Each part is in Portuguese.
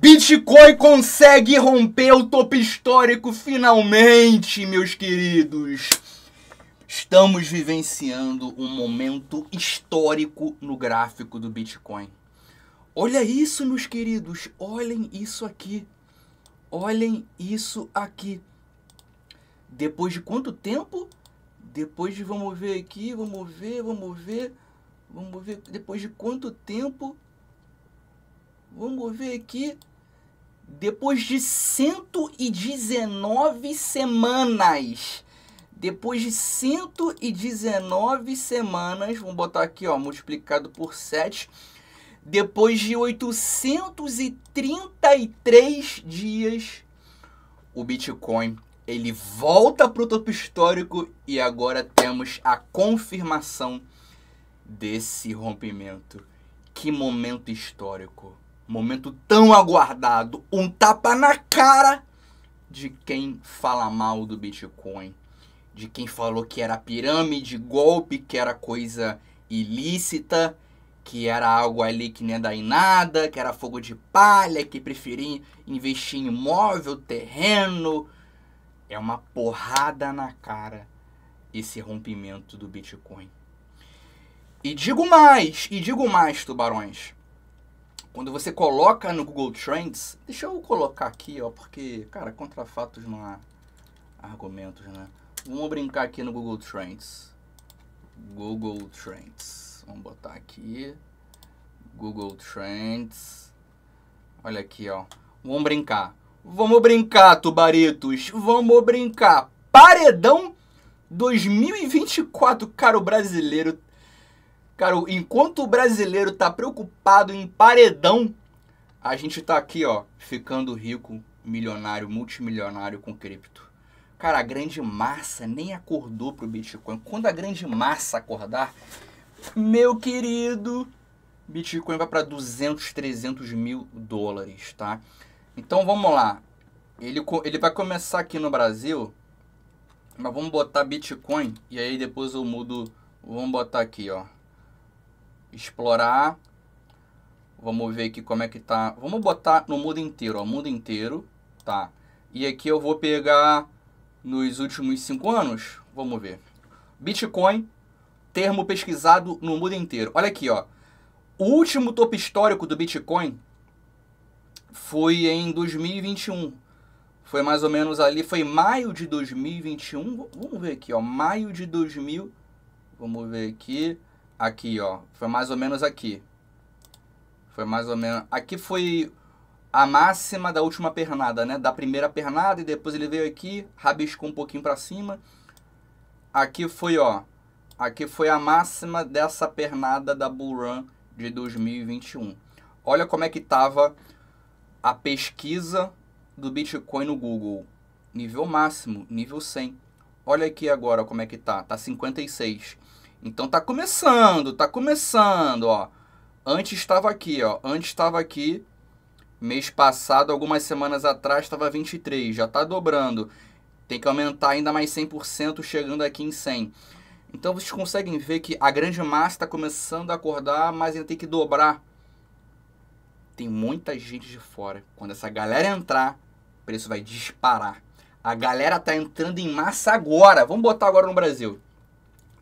Bitcoin consegue romper o topo histórico finalmente, meus queridos. Estamos vivenciando um momento histórico no gráfico do Bitcoin. Olha isso, meus queridos. Olhem isso aqui. Olhem isso aqui. Depois de quanto tempo? Depois de, vamos ver aqui, vamos ver, vamos ver. Vamos ver, depois de quanto tempo? Vamos ver aqui. Depois de 119 semanas. Depois de 119 semanas, vamos botar aqui, ó, multiplicado por 7. Depois de 833 dias, o Bitcoin ele volta para o topo histórico e agora temos a confirmação desse rompimento. Que momento histórico! Momento tão aguardado, um tapa na cara de quem fala mal do Bitcoin, de quem falou que era pirâmide, golpe, que era coisa ilícita, que era algo ali que nem dá em nada, que era fogo de palha, que preferia investir em imóvel, terreno. É uma porrada na cara esse rompimento do Bitcoin. E digo mais, e digo mais, tubarões. Quando você coloca no Google Trends, deixa eu colocar aqui, ó, porque, cara, contra fatos não há argumentos, né? Vamos brincar aqui no Google Trends. Google Trends. Vamos botar aqui. Google Trends. Olha aqui, ó. Vamos brincar. Vamos brincar, tubaritos. Vamos brincar. Paredão 2024. Cara, o brasileiro Cara, enquanto o brasileiro tá preocupado em paredão, a gente tá aqui, ó, ficando rico, milionário, multimilionário com cripto. Cara, a grande massa nem acordou pro Bitcoin. Quando a grande massa acordar, meu querido, Bitcoin vai para 200, 300 mil dólares, tá? Então vamos lá. Ele, ele vai começar aqui no Brasil, mas vamos botar Bitcoin e aí depois eu mudo. Vamos botar aqui, ó explorar. Vamos ver aqui como é que tá. Vamos botar no mundo inteiro, ó, mundo inteiro, tá? E aqui eu vou pegar nos últimos cinco anos, vamos ver. Bitcoin, termo pesquisado no mundo inteiro. Olha aqui, ó. O último topo histórico do Bitcoin foi em 2021. Foi mais ou menos ali, foi maio de 2021. Vamos ver aqui, ó, maio de 2000. Vamos ver aqui. Aqui, ó. Foi mais ou menos aqui. Foi mais ou menos... Aqui foi a máxima da última pernada, né? Da primeira pernada e depois ele veio aqui, rabiscou um pouquinho para cima. Aqui foi, ó. Aqui foi a máxima dessa pernada da Bull Run de 2021. Olha como é que tava a pesquisa do Bitcoin no Google. Nível máximo, nível 100. Olha aqui agora como é que tá. Tá 56. Então tá começando, tá começando, ó. Antes estava aqui, ó. Antes estava aqui. Mês passado, algumas semanas atrás, estava 23. Já tá dobrando. Tem que aumentar ainda mais 100%, chegando aqui em 100. Então vocês conseguem ver que a grande massa está começando a acordar, mas ainda tem que dobrar. Tem muita gente de fora. Quando essa galera entrar, o preço vai disparar. A galera tá entrando em massa agora. Vamos botar agora no Brasil.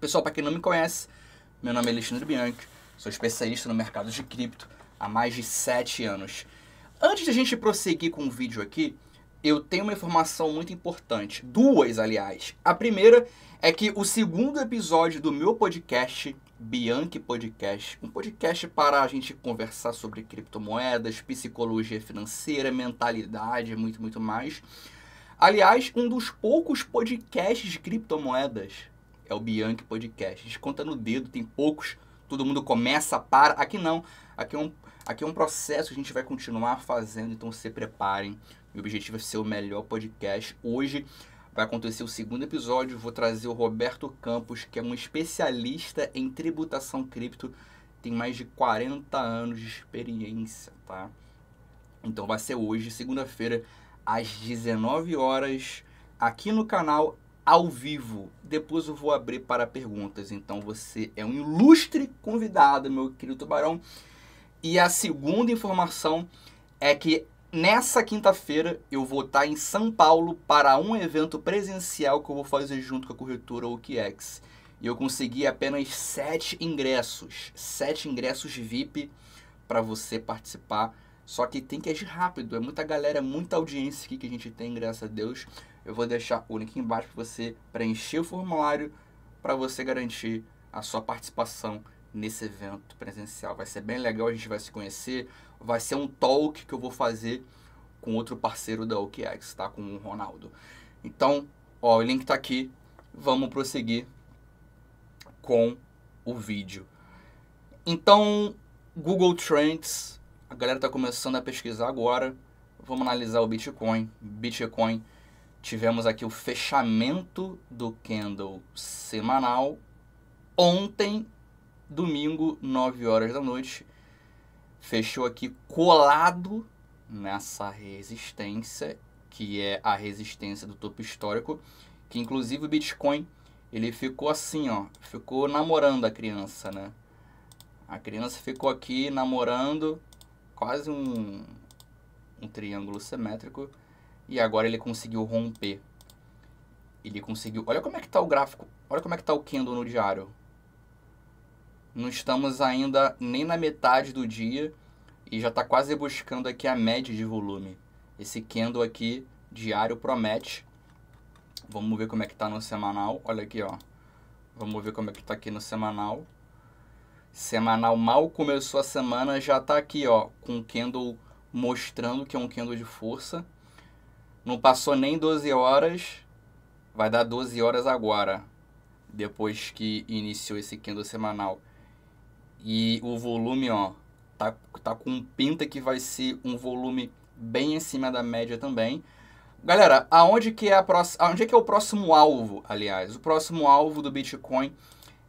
Pessoal, para quem não me conhece, meu nome é Alexandre Bianchi, sou especialista no mercado de cripto há mais de 7 anos. Antes de a gente prosseguir com o vídeo aqui, eu tenho uma informação muito importante, duas aliás. A primeira é que o segundo episódio do meu podcast, Bianchi Podcast, um podcast para a gente conversar sobre criptomoedas, psicologia financeira, mentalidade, muito, muito mais. Aliás, um dos poucos podcasts de criptomoedas é o Bianchi Podcast. Desconta no dedo, tem poucos, todo mundo começa, para. Aqui não, aqui é um, aqui é um processo que a gente vai continuar fazendo, então se preparem. Meu objetivo é ser o melhor podcast. Hoje vai acontecer o segundo episódio, vou trazer o Roberto Campos, que é um especialista em tributação cripto, tem mais de 40 anos de experiência, tá? Então vai ser hoje, segunda-feira, às 19 horas, aqui no canal ao vivo. Depois eu vou abrir para perguntas. Então você é um ilustre convidado, meu querido tubarão. E a segunda informação é que nessa quinta-feira eu vou estar em São Paulo para um evento presencial que eu vou fazer junto com a corretora OKEx. E eu consegui apenas sete ingressos, sete ingressos VIP para você participar. Só que tem que agir rápido, é muita galera, muita audiência aqui que a gente tem, graças a Deus. Eu vou deixar o link embaixo para você preencher o formulário para você garantir a sua participação nesse evento presencial. Vai ser bem legal, a gente vai se conhecer. Vai ser um talk que eu vou fazer com outro parceiro da OKX, tá? Com o Ronaldo. Então, ó, o link está aqui. Vamos prosseguir com o vídeo. Então, Google Trends, a galera está começando a pesquisar agora. Vamos analisar o Bitcoin. Bitcoin Tivemos aqui o fechamento do candle semanal ontem, domingo, 9 horas da noite. Fechou aqui colado nessa resistência, que é a resistência do topo histórico, que inclusive o Bitcoin, ele ficou assim, ó, ficou namorando a criança, né? A criança ficou aqui namorando quase um, um triângulo simétrico e agora ele conseguiu romper. Ele conseguiu. Olha como é que tá o gráfico. Olha como é que tá o candle no diário. Não estamos ainda nem na metade do dia e já está quase buscando aqui a média de volume. Esse candle aqui diário promete. Vamos ver como é que tá no semanal. Olha aqui, ó. Vamos ver como é que tá aqui no semanal. Semanal mal começou a semana, já tá aqui, ó, com o candle mostrando que é um candle de força. Não passou nem 12 horas. Vai dar 12 horas agora. Depois que iniciou esse Kindle semanal. E o volume, ó, tá, tá com pinta que vai ser um volume bem em cima da média também. Galera, aonde que é a próxima, aonde é que é o próximo alvo, aliás? O próximo alvo do Bitcoin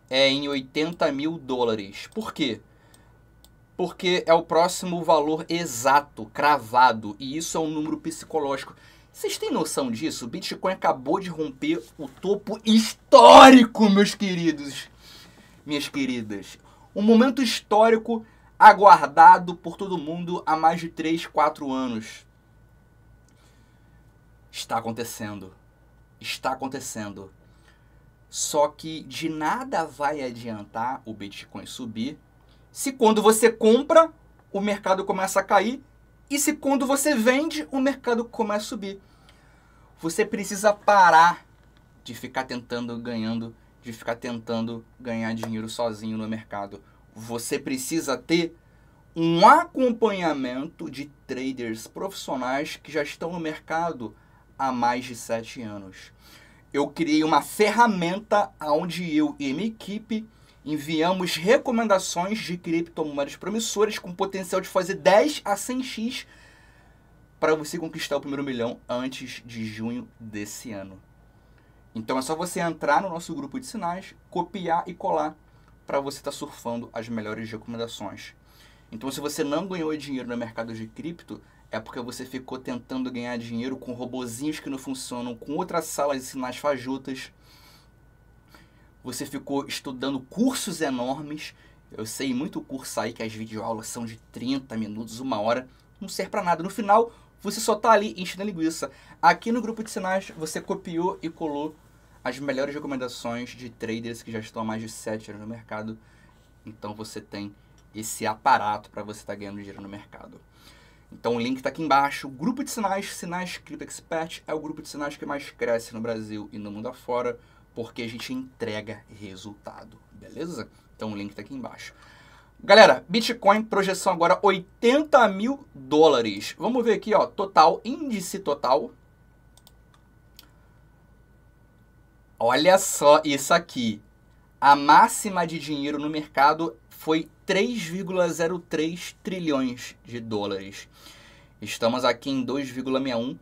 é em 80 mil dólares. Por quê? Porque é o próximo valor exato, cravado, e isso é um número psicológico. Vocês têm noção disso? O Bitcoin acabou de romper o topo histórico, meus queridos. Minhas queridas. Um momento histórico aguardado por todo mundo há mais de 3, 4 anos. Está acontecendo. Está acontecendo. Só que de nada vai adiantar o Bitcoin subir se quando você compra, o mercado começa a cair e se quando você vende, o mercado começa a subir. Você precisa parar de ficar tentando ganhando, de ficar tentando ganhar dinheiro sozinho no mercado. Você precisa ter um acompanhamento de traders profissionais que já estão no mercado há mais de sete anos. Eu criei uma ferramenta onde eu e minha equipe enviamos recomendações de criptomoedas promissoras com potencial de fazer 10 a 100x para você conquistar o primeiro milhão antes de junho desse ano. Então é só você entrar no nosso grupo de sinais, copiar e colar para você estar tá surfando as melhores recomendações. Então se você não ganhou dinheiro no mercado de cripto, é porque você ficou tentando ganhar dinheiro com robozinhos que não funcionam, com outras salas de sinais fajutas, você ficou estudando cursos enormes. Eu sei muito curso aí que as videoaulas são de 30 minutos, uma hora, não serve para nada. No final, você só tá ali enchendo a linguiça. Aqui no grupo de sinais, você copiou e colou as melhores recomendações de traders que já estão há mais de 7 anos no mercado. Então você tem esse aparato para você estar tá ganhando dinheiro no mercado. Então o link está aqui embaixo. O grupo de sinais, Sinais Cripto Expert, é o grupo de sinais que mais cresce no Brasil e no mundo afora porque a gente entrega resultado, beleza? Então o link está aqui embaixo. Galera, Bitcoin, projeção agora 80 mil dólares. Vamos ver aqui, ó, total, índice total. Olha só isso aqui. A máxima de dinheiro no mercado foi 3,03 trilhões de dólares. Estamos aqui em 2,61.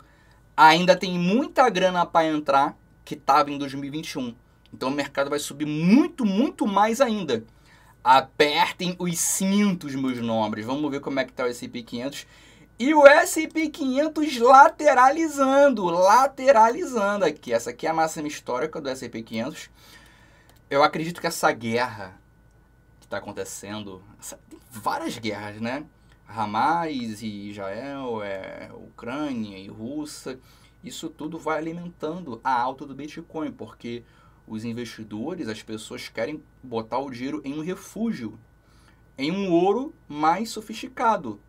Ainda tem muita grana para entrar, que estava em 2021. Então o mercado vai subir muito, muito mais ainda. Apertem os cintos, meus nobres. Vamos ver como é que está o S&P 500. E o S&P 500 lateralizando, lateralizando aqui. Essa aqui é a máxima histórica do S&P 500. Eu acredito que essa guerra que está acontecendo, essa, tem várias guerras, né? Hamas e Israel, é, Ucrânia e Rússia isso tudo vai alimentando a alta do Bitcoin, porque os investidores, as pessoas querem botar o dinheiro em um refúgio, em um ouro mais sofisticado,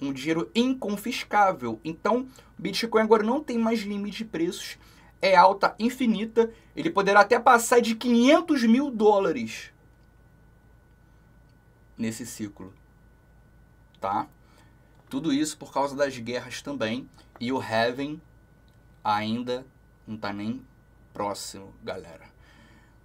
um dinheiro inconfiscável. Então, Bitcoin agora não tem mais limite de preços, é alta infinita, ele poderá até passar de 500 mil dólares nesse ciclo, tá? Tudo isso por causa das guerras também e o Heaven ainda não tá nem próximo, galera.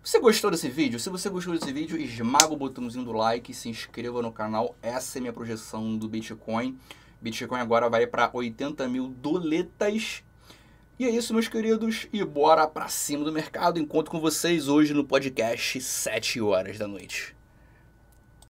Você gostou desse vídeo? Se você gostou desse vídeo, esmaga o botãozinho do like, se inscreva no canal. Essa é minha projeção do Bitcoin. Bitcoin agora vai para 80 mil doletas. E é isso, meus queridos. E bora para cima do mercado. Encontro com vocês hoje no podcast, 7 horas da noite.